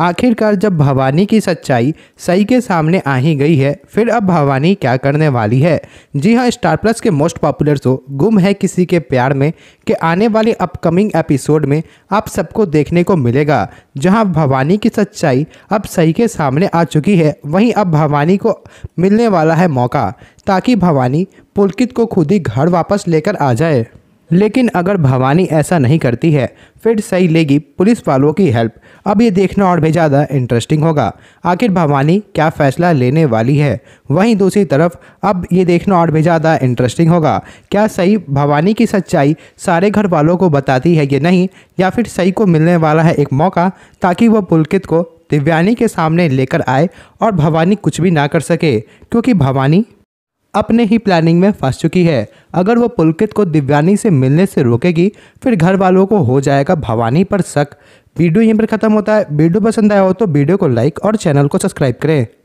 आखिरकार जब भवानी की सच्चाई सही के सामने आ ही गई है फिर अब भवानी क्या करने वाली है जी हाँ स्टार प्लस के most popular show Ghum Hai किसी के प्यार में के आने वाले अपकमिंग एपिसोड में आप सबको देखने को मिलेगा जहाँ भवानी की सच्चाई अब सही के सामने आ चुकी है वहीं अब भवानी को मिलने वाला है मौका ताकि भवानी पुलकित को खुद ही घर वापस लेकर आ जाए लेकिन अगर भवानी ऐसा नहीं करती है फिर सही लेगी पुलिस वालों की हेल्प अब ये देखना और भी ज़्यादा इंटरेस्टिंग होगा आखिर भवानी क्या फैसला लेने वाली है वहीं दूसरी तरफ अब ये देखना और भी ज़्यादा इंटरेस्टिंग होगा क्या सही भवानी की सच्चाई सारे घर वालों को बताती है ये नहीं या फिर सही को मिलने वाला है एक मौका ताकि वह पुलकित को दिव्यानी के सामने लेकर आए और भवानी कुछ भी ना कर सके क्योंकि भवानी अपने ही प्लानिंग में फंस चुकी है अगर वो पुलकित को दिव्यानी से मिलने से रोकेगी फिर घर वालों को हो जाएगा भवानी पर शक वीडियो यहीं पर ख़त्म होता है वीडियो पसंद आया हो तो वीडियो को लाइक और चैनल को सब्सक्राइब करें